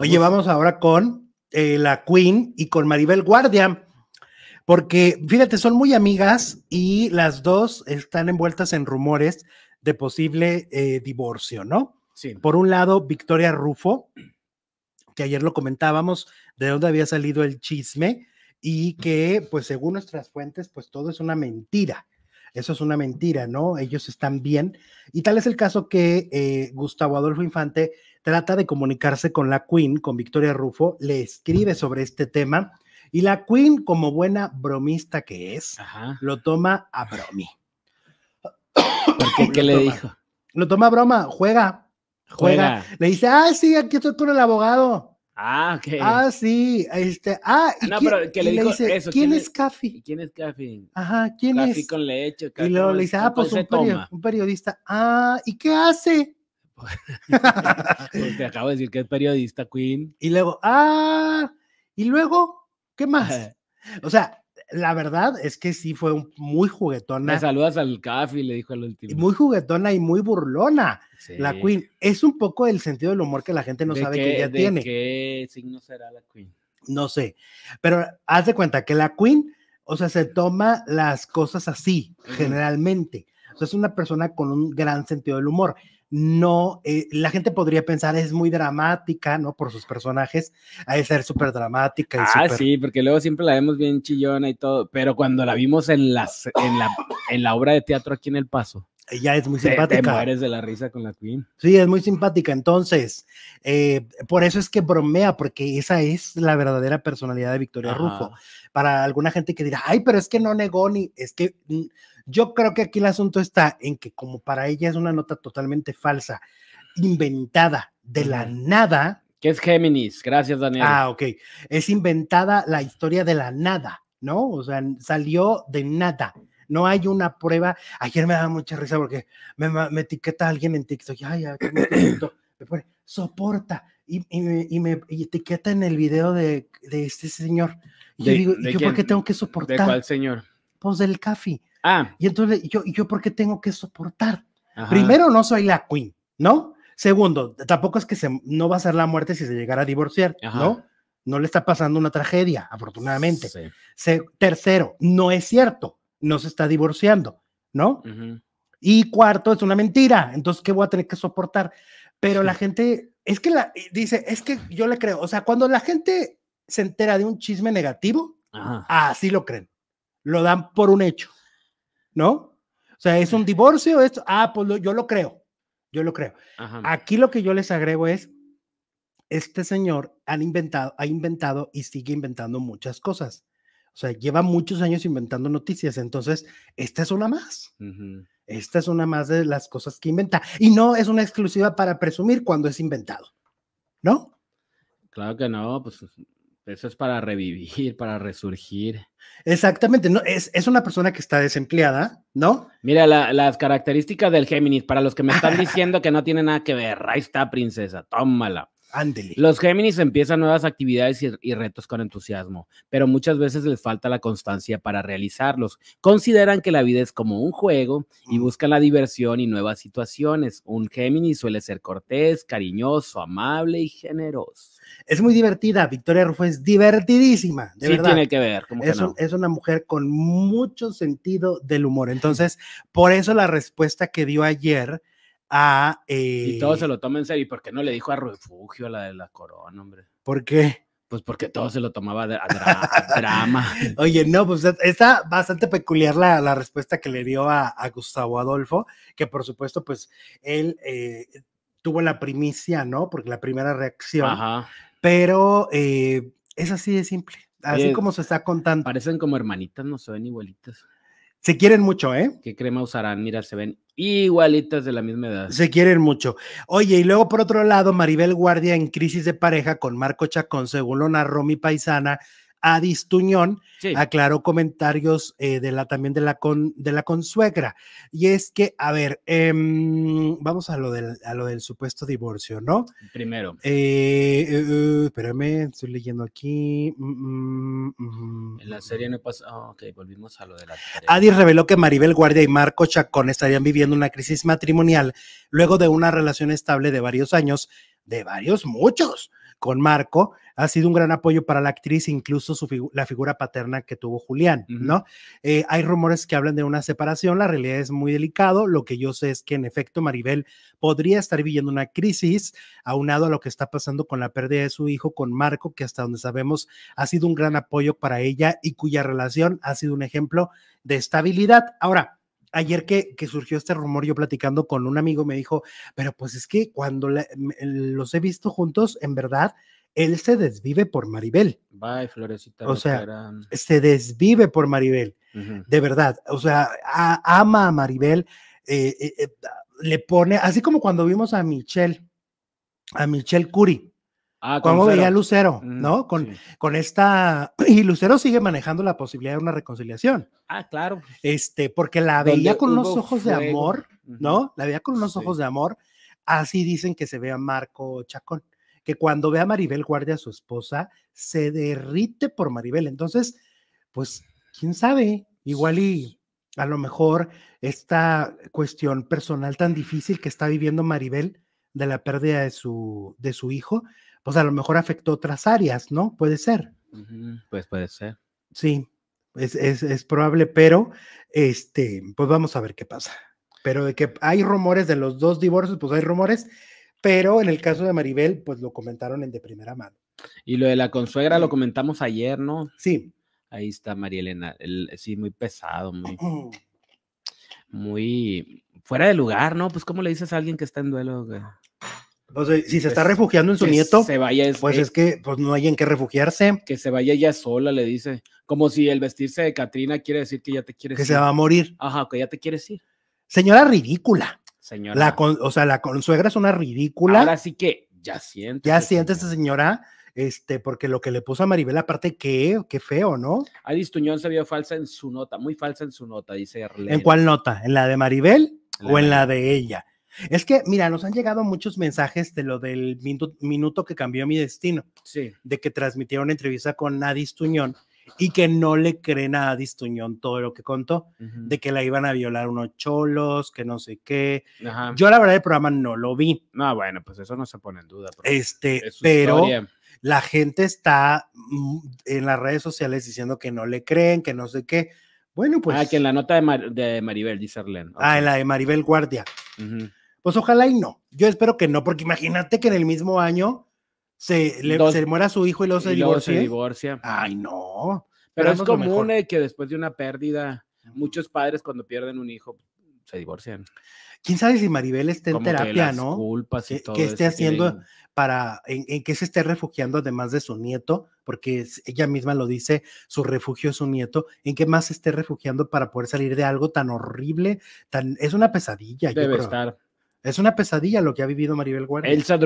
Oye, vamos ahora con eh, la Queen y con Maribel Guardia, porque fíjate, son muy amigas y las dos están envueltas en rumores de posible eh, divorcio, ¿no? Sí. Por un lado, Victoria Rufo, que ayer lo comentábamos, de dónde había salido el chisme y que, pues, según nuestras fuentes, pues todo es una mentira. Eso es una mentira, ¿no? Ellos están bien. Y tal es el caso que eh, Gustavo Adolfo Infante trata de comunicarse con la Queen, con Victoria Rufo, le escribe sobre este tema y la Queen, como buena bromista que es, lo toma a bromi. ¿Por qué? ¿Qué le dijo? Lo toma a broma, juega, juega, Le dice, ah, sí, aquí estoy con el abogado. Ah, ok. Ah, sí, este, ah, y ah, pero que le, dice, ¿quién, es Caffi? ¿Quién es Caffi? Ajá, ¿quién es? con leche. Y luego le dice, ah, pues un, un, periodista. Ah, ¿y qué hace? Pues, te acabo de decir que es periodista, Queen. Y luego, ah, y luego, ¿qué más? o sea, la verdad es que sí fue muy juguetona. Me saludas al y le dijo al último. Muy juguetona y muy burlona. La Queen es un poco el sentido del humor que la gente no sabe que ella tiene. ¿Qué signo será la Queen? No sé, pero haz de cuenta que la Queen, o sea, se toma las cosas así, generalmente. O sea, es una persona con un gran sentido del humor no, eh, la gente podría pensar es muy dramática, ¿no? Por sus personajes, hay que ser súper dramática. ah, sí, porque luego siempre la vemos bien chillona y todo, pero cuando la vimos en, las, en, la, en la obra de teatro aquí en El Paso, ya es muy simpática. de la risa con la Queen. Sí, es muy simpática. Entonces, eh, por eso es que bromea, porque esa es la verdadera personalidad de Victoria Rufo. Para alguna gente que dirá, ay, pero es que no negó ni, es que mm, yo creo que aquí el asunto está en que como para ella es una nota totalmente falsa, inventada de la nada. Que es Géminis, gracias Daniel. Ah, ok. Es inventada la historia de la nada, ¿no? O sea, salió de nada no hay una prueba. Ayer me daba mucha risa porque me, etiqueta alguien en TikTok, ay, este me soporta, y, me, etiqueta en el video de, este señor. Y yo digo, ¿y por qué tengo que soportar? ¿De cuál señor? Pues del café. Ah. Y entonces, ¿yo, yo por qué tengo que soportar? Primero, no soy la queen, ¿no? Segundo, tampoco es que se, no va a ser la muerte si se llegara a divorciar, ¿no? No le está pasando una tragedia, afortunadamente. tercero, no es cierto no se está divorciando, ¿no? Y cuarto, es una mentira, entonces, ¿qué voy a tener que soportar? Pero la gente, es que la, eh, dice, es que yo le creo, o sea, cuando la gente se entera de un chisme negativo, así lo creen, lo dan por un hecho, ¿no? O sea, es un divorcio, esto, ah, pues yo lo creo, yo lo creo. Aquí lo que yo les agrego es, este señor inventado, ha inventado y sigue inventando muchas cosas. O sea, lleva muchos años inventando noticias, entonces esta es una más. Esta es una más de las cosas que inventa. Y no es una exclusiva para presumir cuando es inventado, ¿no? Claro que no, pues eso es para revivir, para resurgir. Exactamente, no, es, una persona que está desempleada, ¿no? Mira las características del Géminis, para los que me están diciendo que no tiene nada que ver, ahí está princesa, tómala. Ándele. Los Géminis empiezan nuevas actividades y, retos con entusiasmo, pero muchas veces les falta la constancia para realizarlos. Consideran que la vida es como un juego y mm. buscan la diversión y nuevas situaciones. Un Géminis suele ser cortés, cariñoso, amable y generoso. Es muy divertida. Victoria Rufo es divertidísima. De sí, tiene que ver. es una mujer con mucho sentido del humor. Entonces, por eso la respuesta que dio ayer y todo eh, se lo toma en serio. ¿Y por qué no le dijo a Refugio, a la de la corona, hombre? ¿Por qué? Pues porque todo se lo tomaba a, drama. Oye, no, pues eh, está bastante peculiar la, respuesta que le dio a, Gustavo Adolfo, que por supuesto, pues él eh, tuvo la primicia, ¿no? Porque la primera reacción. Ajá. Pero es así de simple, así como se está contando. Parecen como hermanitas, no se ven igualitas. Se quieren mucho, ¿eh? ¿Qué crema usarán? Mira, se ven igualitas de la misma edad. Se quieren mucho. Oye, y luego por otro lado, Maribel Guardia en crisis de pareja con Marco Chacón, según lo narró mi paisana, Adis Tuñón aclaró comentarios eh, de la, también de la, consuegra. Y es que, a ver, em, vamos a lo, del, supuesto divorcio, ¿no? Primero. Eh, eh, espérame, estoy leyendo aquí. Mm, mm, mm. en la serie no pasa. pasado, ah, ok, volvimos a lo de la. Adis reveló que Maribel Guardia y Marco Chacón estarían viviendo una crisis matrimonial luego de una relación estable de varios años, de varios muchos con Marco, ha sido un gran apoyo para la actriz, incluso su la figura paterna que tuvo Julián, ¿no? Eh, hay rumores que hablan de una separación, la realidad es muy delicado, lo que yo sé es que en efecto Maribel podría estar viviendo una crisis, aunado a lo que está pasando con la pérdida de su hijo, con Marco, que hasta donde sabemos ha sido un gran apoyo para ella y cuya relación ha sido un ejemplo de estabilidad. Ahora, ayer que, surgió este rumor, yo platicando con un amigo me dijo, pero pues es que cuando los he visto juntos, en verdad, él se desvive por Maribel. Bye, Florecita. O sea, se desvive por Maribel, de verdad. O sea, ama a Maribel, eh, eh, eh, le pone, así como cuando vimos a Michelle, a Michelle Curie, Ah, cómo veía Lucero, ¿no? Con, con esta. Y Lucero sigue manejando la posibilidad de una reconciliación. Ah, claro. Este, porque la veía con unos ojos de amor, ¿no? La veía con unos ojos de amor. Así dicen que se ve a Marco Chacón, que cuando ve a Maribel Guardia, a su esposa, se derrite por Maribel. Entonces, pues, quién sabe, igual y a lo mejor esta cuestión personal tan difícil que está viviendo Maribel de la pérdida de su, de su hijo, o pues, sea, a lo mejor afectó otras áreas, ¿no? Puede ser. Pues puede ser. Sí, es, probable, pero este, pues vamos a ver qué pasa. Pero de que hay rumores de los dos divorcios, pues hay rumores, pero en el caso de Maribel, pues lo comentaron en de primera mano. Y lo de la consuegra lo comentamos ayer, ¿no? Sí. Ahí está María Elena, sí, muy pesado, muy, muy fuera de lugar, ¿no? Pues, ¿cómo le dices a alguien que está en duelo? Güey? si se está pues, refugiando en su nieto, pues es que pues no hay en qué refugiarse. Que se vaya ya sola, le dice. Como si el vestirse de Katrina quiere decir que ya te quieres que ir. Que se va a morir. Ajá, que ya te quieres ir. Señora ridícula. Señora. o sea, la consuegra es una ridícula. Ahora sí que ya siente. Ya siente esta señora, este, porque lo que le puso a Maribel, aparte, qué, qué feo, ¿no? Alice Tuñón se vio falsa en su nota, muy falsa en su nota, dice ¿En cuál nota? ¿En la de Maribel o en la de ella? Es que, mira, nos han llegado muchos mensajes de lo del minuto, que cambió mi destino. Sí. De que transmitieron una entrevista con Nadis Tuñón y que no le creen a Tuñón todo lo que contó, de que la iban a violar unos cholos, que no sé qué. Yo la verdad el programa no lo vi. No, bueno, pues eso no se pone en duda. Este, pero la gente está mm, en las redes sociales diciendo que no le creen, que no sé qué. Bueno, ah, pues. Ah, que en la nota de, Maribel, dice Arlen. Ah, en la de Maribel Guardia. Ajá. Pues ojalá y no. Yo espero que no, porque imagínate que en el mismo año se, le, muera su hijo y luego se divorcia. Ay, no. Pero, es común eh, que después de una pérdida, muchos padres cuando pierden un hijo se divorcian. Quién sabe si Maribel está en terapia, ¿no? Culpas y todo esté haciendo para en, qué se esté refugiando además de su nieto, porque ella misma lo dice, su refugio es su nieto, en qué más se esté refugiando para poder salir de algo tan horrible, tan es una pesadilla. Debe estar es una pesadilla lo que ha vivido Maribel Guardia. Elsa